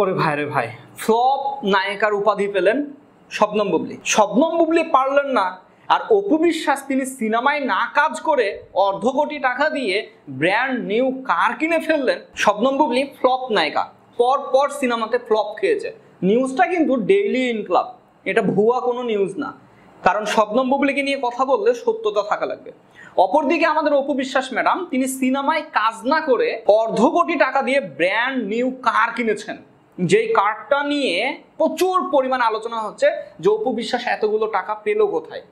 ওরে ভাই রে ভাই ফ্লপ নায়িকার উপাধি পেলেন শবনম বুবলি শবনম বুবলি পারলেন না আর অপু বিশ্বাস তিনি সিনেমায় না কাজ করে অর্ধ কোটি টাকা দিয়ে ব্র্যান্ড নিউ কার কিনে ফেললেন শবনম বুবলি ফ্লপ নায়িকা পর পর সিনেমাতে ফ্লপ খেয়েছে নিউজটা কিন্তু ডেইলি ইনক্লাব এটা ভুয়া কোনো নিউজ না কারণ শবনম বুবলিকে নিয়ে কথা বললে সত্যতা থাকা লাগবে অপরদিকে আমাদের অপু বিশ্বাস ম্যাডাম তিনি সিনেমায় কাজ না করে অর্ধ কোটি টাকা দিয়ে ব্র্যান্ড নিউ কার কিনেছেন যেই কার্ডটা নিয়ে প্রচুর পরিমাণ আলোচনা হচ্ছে যে অপু বিশ্বাস এতগুলো টাকা পেল কোথায়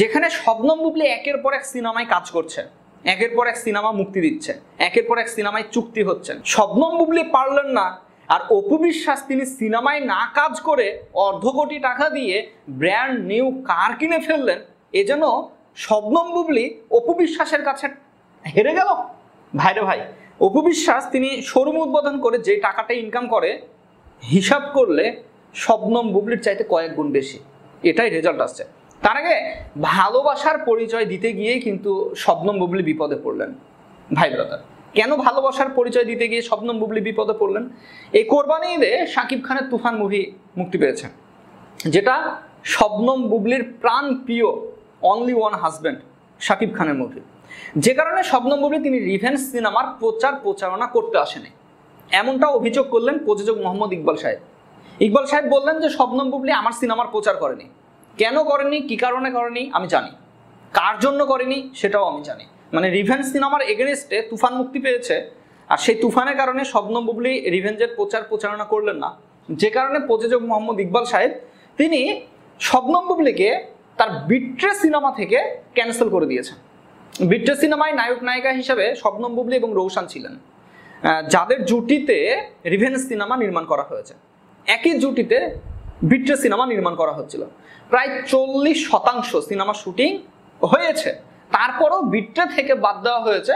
যেখানে স্বপ্নম বুবলি একের পর এক সিনেমায় কাজ করছে একের পর এক সিনেমা মুক্তি দিচ্ছে একের পর এক সিনেমায় চুক্তি হচ্ছেন শবনম বুবলি পারলেন না আর অপু বিশ্বাস তিনি সিনেমায় না কাজ করে অর্ধ কোটি টাকা দিয়ে ব্র্যান্ড নিউ কার কিনে ফেললেন এজন্য শবনম বুবলি অপু বিশ্বাসের কাছে হেরে গেল ভাইরে ভাই অপু বিশ্বাস তিনি শোরুম উদ্বোধন করে যে টাকাটা ইনকাম করে হিসাব করলে শবনম বুবলির চাইতে কয়েক গুণ বেশি এটাই রেজাল্ট আসছে তার আগে ভালোবাসার পরিচয় দিতে গিয়েই কিন্তু শবনম বুবলি বিপদে পড়লেন ভাই ব্রাদার কেন ভালোবাসার পরিচয় দিতে গিয়ে স্বপ্নম বুবলি বিপদে পড়লেন এই কোরবানি ঈদে শাকিব খানের তুফান মুভি মুক্তি পেয়েছে যেটা শবনম বুবলির প্রাণ প্রিয় অনলি ওয়ান হাজব্যান্ড শাকিব খানের মুভি যে কারণে শবনম বুবলি তিনি রিভেন্স সিনেমার প্রচার প্রচারণা করতে আসেনি এমনটা অভিযোগ করলেন প্রযোজক মোহাম্মদ ইকবাল সাহেব ইকবাল সাহেব বললেন যে শবনম বুবলি আমার সিনেমার প্রচার করেনি কেন করেনি কি কারণে করেনি আমি জানি কার জন্য করেনি সেটাও আমি জানি মানে রিভেন্স সিনেমার এগেনস্টে তুফান মুক্তি পেয়েছে আর সেই তুফানের কারণে শবনম বুবলি রিভেঞ্জের প্রচার প্রচারণা করলেন না যে কারণে প্রযোজক মোহাম্মদ ইকবাল সাহেব তিনি শবনম বুবলিকে তার বিট্রে সিনেমা থেকে ক্যান্সেল করে দিয়েছেন বিট্রে সিনেমায় নায়ক নায়িকা হিসেবে শবনম বুবলি এবং রৌশান ছিলেন যাদের জুটিতে রিভেন্স সিনেমা নির্মাণ করা হয়েছে একই জুটিতে বিট্রে সিনেমা নির্মাণ করা হচ্ছিল প্রায় চল্লিশ শতাংশ সিনেমা শুটিং হয়েছে তারপরও বিট্রে থেকে বাদ দেওয়া হয়েছে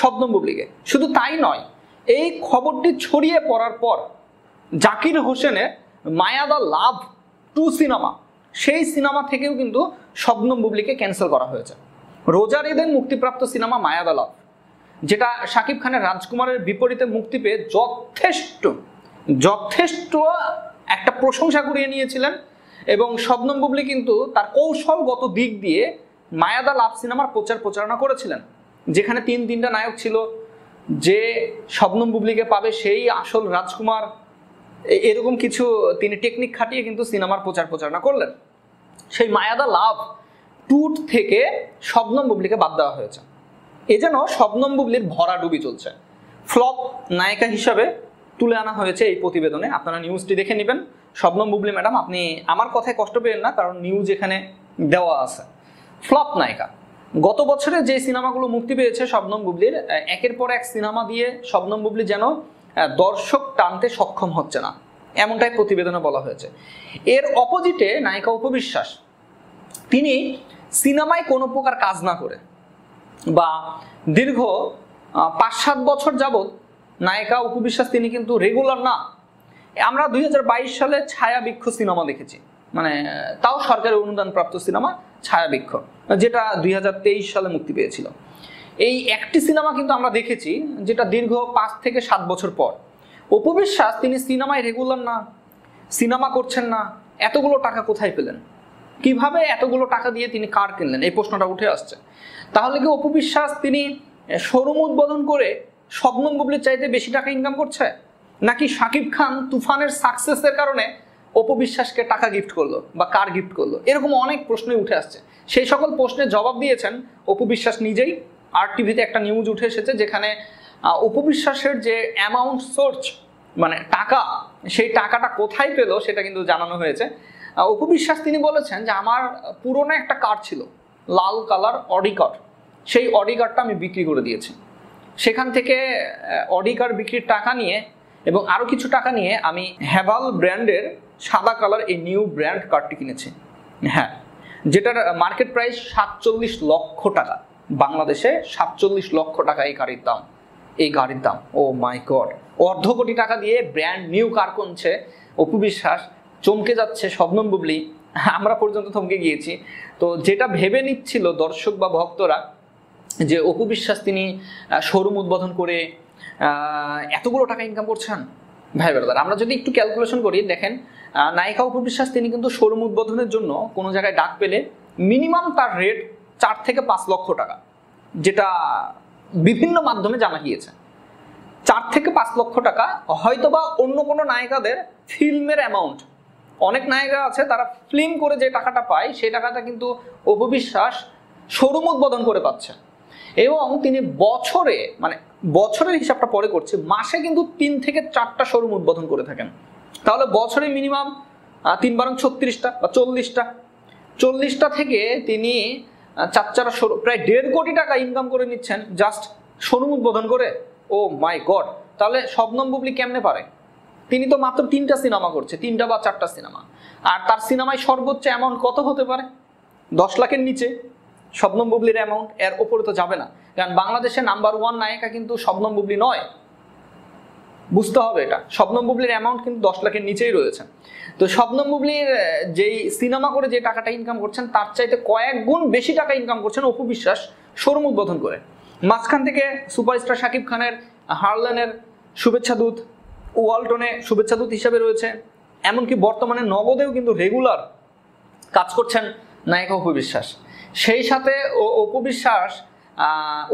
সপ্তম বুবলিকে শুধু তাই নয় এই খবরটি ছড়িয়ে পড়ার পর জাকির হোসেনের মায়া দা লাভ টু সিনেমা সেই সিনেমা থেকেও কিন্তু শবনম বুবলিকে ক্যান্সেল করা হয়েছে রোজার ঈদের মুক্তিপ্রাপ্ত সিনেমা মায়া দা লাভ যেটা শাকিব খানের রাজকুমারের বিপরীতে মুক্তি পেয়ে যথেষ্ট যথেষ্ট একটা প্রশংসা কুড়িয়ে নিয়েছিলেন এবং শবনম বুবলি কিন্তু তার কৌশলগত দিক দিয়ে মায়াদা লাভ সিনেমার প্রচার প্রচারণা করেছিলেন যেখানে তিন তিনটা নায়ক ছিল যে শবনম বুবলিকে পাবে সেই আসল রাজকুমার এরকম কিছু তিনি টেকনিক খাটিয়ে কিন্তু সিনেমার প্রচার প্রচারণা করলেন সেই মায়াদা লাভ টুট থেকে শবনম বুবলিকে বাদ দেওয়া হয়েছে এ যেন শবনম বুবলির ডুবি চলছে ফ্লপ নায়িকা হিসাবে তুলে আনা হয়েছে এই প্রতিবেদনে আপনারা নিউজটি দেখে নেবেন শবনম বুবলি ম্যাডাম আপনি আমার কথায় কষ্ট পেলেন না কারণ নিউজ এখানে দেওয়া আছে ফ্লপ নায়িকা গত বছরে যে সিনেমাগুলো মুক্তি পেয়েছে শবনম বুবলির একের পর এক সিনেমা দিয়ে শবনম বুবলি যেন দর্শক টানতে সক্ষম হচ্ছে না এমনটাই প্রতিবেদনে বলা হয়েছে এর অপোজিটে নায়িকা উপবিশ্বাস তিনি সিনেমায় কোনো প্রকার কাজ না করে বা দীর্ঘ পাঁচ সাত বছর যাবৎ নায়িকা উপবিশ্বাস তিনি কিন্তু রেগুলার না আমরা দুই সালে ছায়া বৃক্ষ সিনেমা দেখেছি মানে তাও সরকারের অনুদানপ্রাপ্ত সিনেমা ছায়া বৃক্ষ যেটা দুই সালে মুক্তি পেয়েছিল এই একটি সিনেমা কিন্তু আমরা দেখেছি যেটা দীর্ঘ পাঁচ থেকে সাত বছর পর উপবিশ্বাস তিনি সিনেমায় রেগুলার না সিনেমা করছেন না এতগুলো টাকা কোথায় পেলেন কিভাবে এতগুলো টাকা দিয়ে তিনি কার কিনলেন এই প্রশ্নটা উঠে আসছে তাহলে কি অপবিশ্বাস তিনি শোরুম উদ্বোধন করে শবনম বুবলির চাইতে বেশি টাকা ইনকাম করছে নাকি শাকিব খান তুফানের সাকসেসের কারণে অপবিশ্বাসকে টাকা গিফট করলো বা কার গিফট করলো এরকম অনেক প্রশ্নই উঠে আসছে সেই সকল প্রশ্নের জবাব দিয়েছেন অপবিশ্বাস নিজেই আর টিভিতে একটা নিউজ উঠে এসেছে যেখানে অপবিশ্বাসের যে অ্যামাউন্ট সোর্স মানে টাকা সেই টাকাটা কোথায় পেলো সেটা কিন্তু জানানো হয়েছে অপু বিশ্বাস তিনি বলেছেন যে আমার পুরনো একটা কার ছিল লাল কালার অডিকার সেই অডিকারটা আমি বিক্রি করে দিয়েছি সেখান থেকে অডিকার বিক্রির টাকা নিয়ে এবং আরও কিছু টাকা নিয়ে আমি হ্যাভাল ব্র্যান্ডের সাদা কালার এই নিউ ব্র্যান্ড কার্ডটি কিনেছি হ্যাঁ যেটার মার্কেট প্রাইস সাতচল্লিশ লক্ষ টাকা বাংলাদেশে সাতচল্লিশ লক্ষ টাকা এই গাড়ির দাম এই গাড়ির দাম ও মাই গড অর্ধ কোটি টাকা দিয়ে ব্র্যান্ড নিউ কার কিনছে অপু বিশ্বাস চমকে যাচ্ছে শবনম বুবলি আমরা পর্যন্ত থমকে গিয়েছি তো যেটা ভেবে নিচ্ছিল দর্শক বা ভক্তরা যে অপু বিশ্বাস তিনি শোরুম উদ্বোধন করে এতগুলো টাকা ইনকাম করছেন ভাই ব্রাদার আমরা যদি একটু ক্যালকুলেশন করি দেখেন নায়িকা অপু বিশ্বাস তিনি কিন্তু শোরুম উদ্বোধনের জন্য কোনো জায়গায় ডাক পেলে মিনিমাম তার রেট চার থেকে পাঁচ লক্ষ টাকা যেটা বিভিন্ন মাধ্যমে জানা গিয়েছে চার থেকে পাঁচ লক্ষ টাকা হয়তোবা অন্য কোনো নায়িকাদের ফিল্মের অ্যামাউন্ট অনেক নায়িকা আছে তারা ফিল্ম করে যে টাকাটা পায় সেই টাকাটা কিন্তু অপবিশ্বাস শোরুম উদ্বোধন করে পাচ্ছে এবং তিনি বছরে মানে বছরের হিসাবটা পরে করছে মাসে কিন্তু তিন থেকে চারটা শোরুম উদ্বোধন করে থাকেন তাহলে বছরে মিনিমাম তিন বারং ছত্রিশটা বা চল্লিশটা চল্লিশটা থেকে তিনি চার চার প্রায় দেড় কোটি টাকা ইনকাম করে নিচ্ছেন জাস্ট শোরুম উদ্বোধন করে ও মাই গড তাহলে সব বুবলি কেমনে পারে তিনি তো মাত্র তিনটা সিনেমা করছে তিনটা বা চারটা সিনেমা আর তার সিনেমায় সর্বোচ্চ অ্যামাউন্ট কত হতে পারে দশ লাখের নিচে শবনম বুবলির অ্যামাউন্ট এর ওপরে তো যাবে না কারণ বাংলাদেশের নাম্বার ওয়ান নায়িকা কিন্তু শবনম বুবলি নয় বুঝতে হবে এটা শবনম বুবলির অ্যামাউন্ট কিন্তু দশ লাখের নিচেই রয়েছে তো শবনম বুবলির যেই সিনেমা করে যে টাকাটা ইনকাম করছেন তার চাইতে কয়েক গুণ বেশি টাকা ইনকাম করছেন অপু বিশ্বাস শোরুম উদ্বোধন করে মাঝখান থেকে সুপারস্টার শাকিব খানের হারলেনের শুভেচ্ছা দূত ওয়ালটনে শুভেচ্ছাদূত হিসাবে রয়েছে এমনকি বর্তমানে নগদেও কিন্তু রেগুলার কাজ করছেন নায়িকা অপবিশ্বাস সেই সাথে অপবিশ্বাস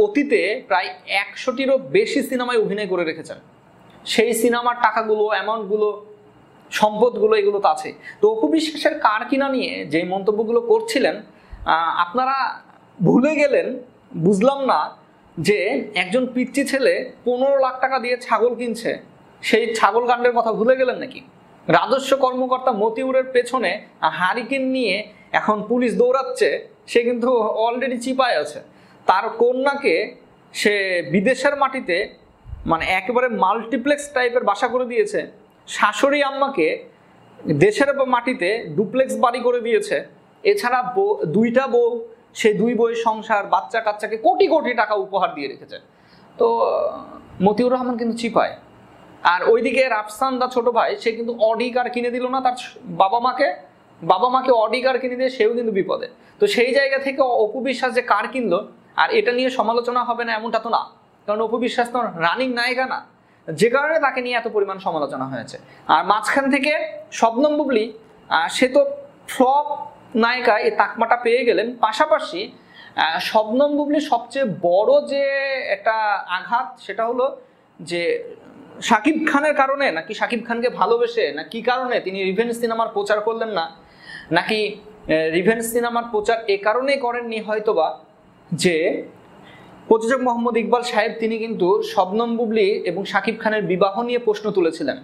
অতীতে প্রায় একশোটিরও বেশি সিনেমায় অভিনয় করে রেখেছেন সেই সিনেমার টাকাগুলো অ্যামাউন্টগুলো সম্পদগুলো এগুলো তো আছে তো অপবিশ্বাসের কার কিনা নিয়ে যে মন্তব্যগুলো করছিলেন আপনারা ভুলে গেলেন বুঝলাম না যে একজন পিচ্চি ছেলে পনেরো লাখ টাকা দিয়ে ছাগল কিনছে সেই ছাগল কাণ্ডের কথা ভুলে গেলেন নাকি রাজস্ব কর্মকর্তা মতিউরের পেছনে হারিকেন নিয়ে এখন পুলিশ দৌড়াচ্ছে সে কিন্তু অলরেডি চিপায় আছে তার কন্যাকে সে বিদেশের মাটিতে মানে একেবারে মাল্টিপ্লেক্স টাইপের বাসা করে দিয়েছে শাশুড়ি আম্মাকে দেশের মাটিতে ডুপ্লেক্স বাড়ি করে দিয়েছে এছাড়া দুইটা বউ সে দুই বই সংসার বাচ্চা কাচ্চাকে কোটি কোটি টাকা উপহার দিয়ে রেখেছে তো মতিউর রহমান কিন্তু চিপায় আর ওইদিকে রাফসান দা ছোট ভাই সে কিন্তু অডি কার কিনে দিল না তার বাবা মাকে বাবা মাকে অডি কার কিনে দিয়ে সেও কিন্তু বিপদে তো সেই জায়গা থেকে অপু বিশ্বাস যে কার কিনলো আর এটা নিয়ে সমালোচনা হবে না এমনটা তো না কারণ অপু বিশ্বাস তো রানিং নায়িকা না যে কারণে তাকে নিয়ে এত পরিমাণ সমালোচনা হয়েছে আর মাঝখান থেকে শবনম বুবলি সে তো ফ্লপ নায়িকা এই তাকমাটা পেয়ে গেলেন পাশাপাশি শবনম বুবলির সবচেয়ে বড় যে একটা আঘাত সেটা হলো যে শাকিব খানের কারণে নাকি শাকিব খানকে ভালোবেসে না কি কারণে তিনি রিভেন্স সিনেমার প্রচার করলেন না নাকি রিভেন্স সিনেমার প্রচার এ কারণেই করেননি হয়তোবা যে প্রযোজক মোহাম্মদ ইকবাল সাহেব তিনি কিন্তু শবনম বুবলি এবং শাকিব খানের বিবাহ নিয়ে প্রশ্ন তুলেছিলেন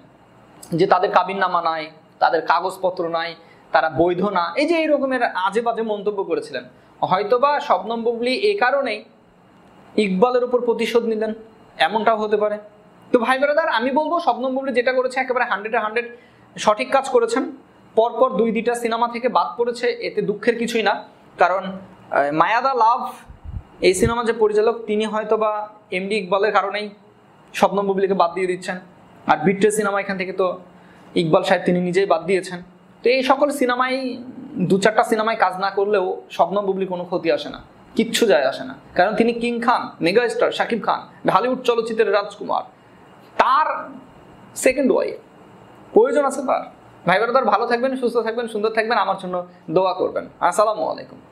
যে তাদের কাবিননামা নাই তাদের কাগজপত্র নাই তারা বৈধ না এই যে এই রকমের আজে বাজে মন্তব্য করেছিলেন হয়তোবা শবনম বুবলি এ কারণেই ইকবালের উপর প্রতিশোধ নিলেন এমনটাও হতে পারে তো ভাই ব্রাদার আমি বলবো শবনম বুবলি যেটা করেছে একেবারে হান্ড্রেডে হান্ড্রেড সঠিক কাজ করেছেন পরপর দুই দুইটা সিনেমা থেকে বাদ পড়েছে এতে দুঃখের কিছুই না কারণ মায়াদা লাভ এই সিনেমা যে পরিচালক তিনি হয়তো বা এমডি ইকবালের কারণেই স্বপ্নম বুবলিকে বাদ দিয়ে দিচ্ছেন আর বিট্রে সিনেমা এখান থেকে তো ইকবাল সাহেব তিনি নিজেই বাদ দিয়েছেন তো এই সকল সিনেমাই দু চারটা সিনেমায় কাজ না করলেও স্বপ্নম বুবলি কোনো ক্ষতি আসে না কিচ্ছু যায় আসে না কারণ তিনি king Khan mega star Shakib Khan Dhallywood চলচ্চিত্রের রাজকুমার তার সেকেন্ড ওয়াই প্রয়োজন আছে তার ভাই বোনেরা ভালো থাকবেন সুস্থ থাকবেন সুন্দর থাকবেন আমার জন্য দোয়া করবেন আসসালামু আলাইকুম